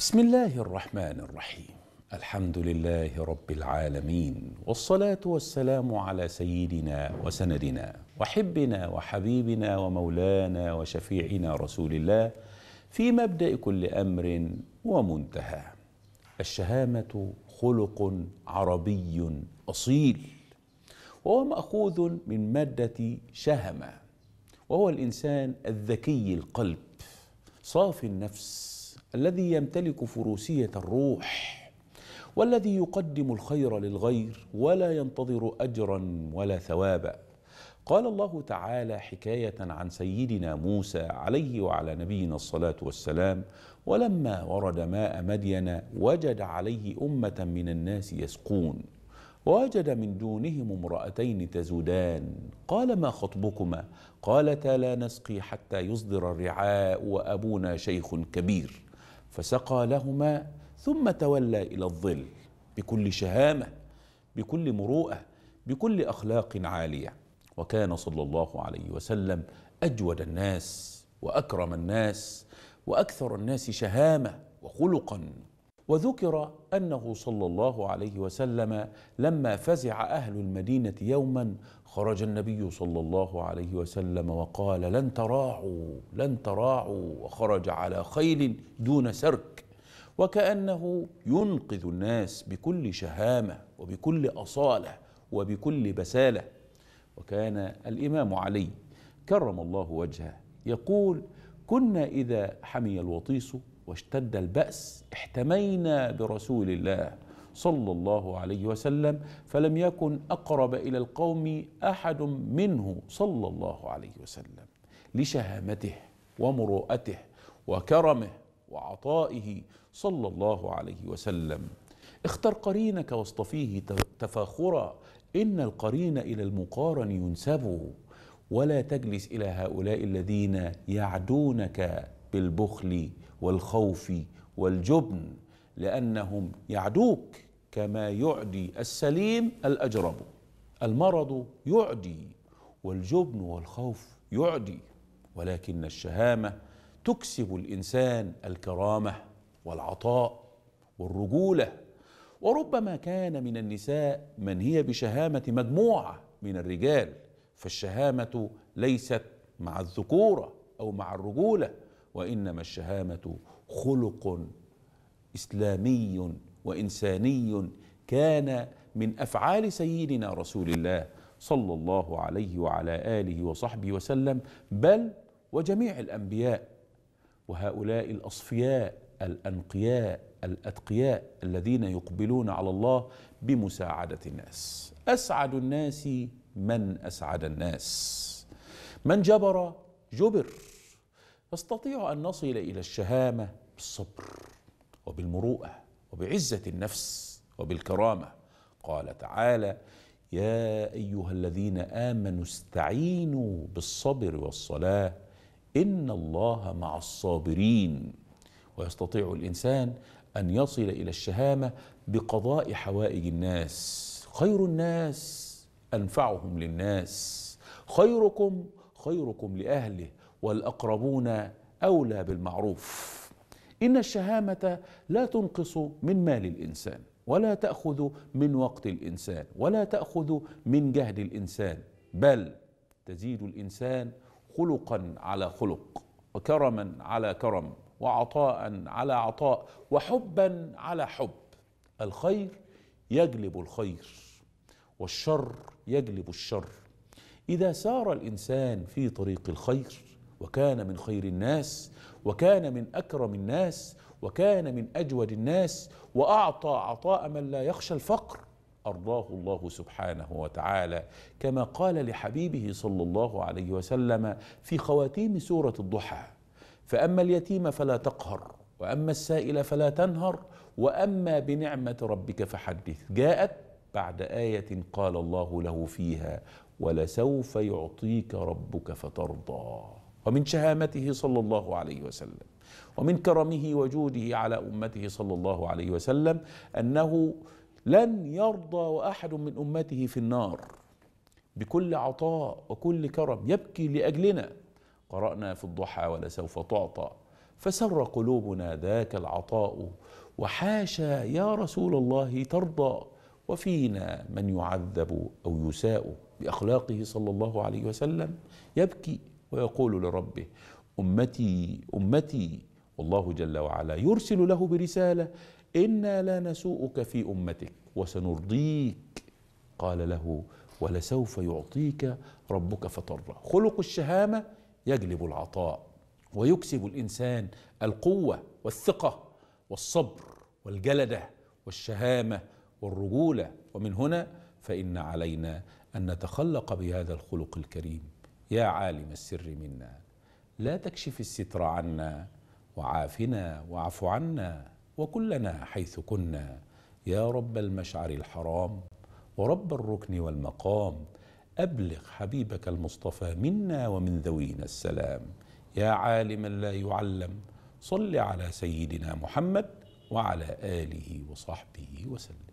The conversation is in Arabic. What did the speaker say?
بسم الله الرحمن الرحيم الحمد لله رب العالمين والصلاه والسلام على سيدنا وسندنا وحبنا وحبيبنا ومولانا وشفيعنا رسول الله في مبدا كل امر ومنتهى الشهامه خلق عربي اصيل وهو ماخوذ من ماده شهمة وهو الانسان الذكي القلب صافي النفس الذي يمتلك فروسيه الروح والذي يقدم الخير للغير ولا ينتظر اجرا ولا ثوابا قال الله تعالى حكايه عن سيدنا موسى عليه وعلى نبينا الصلاه والسلام ولما ورد ماء مدين وجد عليه امه من الناس يسقون ووجد من دونهم امرأتين تزودان قال ما خطبكما قالتا لا نسقي حتى يصدر الرعاء وأبونا شيخ كبير فسقى لهما ثم تولى الى الظل بكل شهامه بكل مروءه بكل اخلاق عاليه وكان صلى الله عليه وسلم اجود الناس واكرم الناس واكثر الناس شهامه وخلقا وذكر أنه صلى الله عليه وسلم لما فزع أهل المدينة يوما خرج النبي صلى الله عليه وسلم وقال لن تراعوا لن تراعوا وخرج على خيل دون سرك وكأنه ينقذ الناس بكل شهامة وبكل أصالة وبكل بسالة وكان الإمام علي كرم الله وجهه يقول كنا إذا حمي الوطيس واشتد البأس احتمينا برسول الله صلى الله عليه وسلم فلم يكن أقرب إلى القوم أحد منه صلى الله عليه وسلم لشهامته ومروءته وكرمه وعطائه صلى الله عليه وسلم اختر قرينك واصطفيه تفاخرا إن القرين إلى المقارن ينسب ولا تجلس إلى هؤلاء الذين يعدونك بالبخل والخوف والجبن لانهم يعدوك كما يعدي السليم الاجرب المرض يعدي والجبن والخوف يعدي ولكن الشهامه تكسب الانسان الكرامه والعطاء والرجوله وربما كان من النساء من هي بشهامه مجموعه من الرجال فالشهامه ليست مع الذكوره او مع الرجوله وانما الشهامه خلق اسلامي وانساني كان من افعال سيدنا رسول الله صلى الله عليه وعلى اله وصحبه وسلم بل وجميع الانبياء وهؤلاء الاصفياء الانقياء الاتقياء الذين يقبلون على الله بمساعده الناس اسعد الناس من اسعد الناس من جبر جبر نستطيع ان نصل الى الشهامه بالصبر وبالمروءه وبعزه النفس وبالكرامه قال تعالى يا ايها الذين امنوا استعينوا بالصبر والصلاه ان الله مع الصابرين ويستطيع الانسان ان يصل الى الشهامه بقضاء حوائج الناس خير الناس انفعهم للناس خيركم خيركم لاهله والاقربون اولى بالمعروف ان الشهامه لا تنقص من مال الانسان ولا تاخذ من وقت الانسان ولا تاخذ من جهد الانسان بل تزيد الانسان خلقا على خلق وكرما على كرم وعطاء على عطاء وحبا على حب الخير يجلب الخير والشر يجلب الشر اذا سار الانسان في طريق الخير وكان من خير الناس وكان من اكرم الناس وكان من اجود الناس واعطى عطاء من لا يخشى الفقر ارضاه الله سبحانه وتعالى كما قال لحبيبه صلى الله عليه وسلم في خواتيم سوره الضحى فاما اليتيم فلا تقهر واما السائل فلا تنهر واما بنعمه ربك فحدث جاءت بعد ايه قال الله له فيها ولسوف يعطيك ربك فترضى ومن شهامته صلى الله عليه وسلم ومن كرمه وجوده على امته صلى الله عليه وسلم انه لن يرضى احد من امته في النار بكل عطاء وكل كرم يبكي لاجلنا قرانا في الضحى ولسوف تعطى فسر قلوبنا ذاك العطاء وحاشا يا رسول الله ترضى وفينا من يعذب او يساء باخلاقه صلى الله عليه وسلم يبكي ويقول لربه أمتي أمتي والله جل وعلا يرسل له برسالة إنا لا نسوءك في أمتك وسنرضيك قال له ولسوف يعطيك ربك فترضى خلق الشهامة يجلب العطاء ويكسب الإنسان القوة والثقة والصبر والجلدة والشهامة والرجولة ومن هنا فإن علينا أن نتخلق بهذا الخلق الكريم يا عالم السر منا لا تكشف الستر عنا وعافنا واعف عنا وكلنا حيث كنا يا رب المشعر الحرام ورب الركن والمقام أبلغ حبيبك المصطفى منا ومن ذوينا السلام يا عالما لا يعلم صل على سيدنا محمد وعلى آله وصحبه وسلم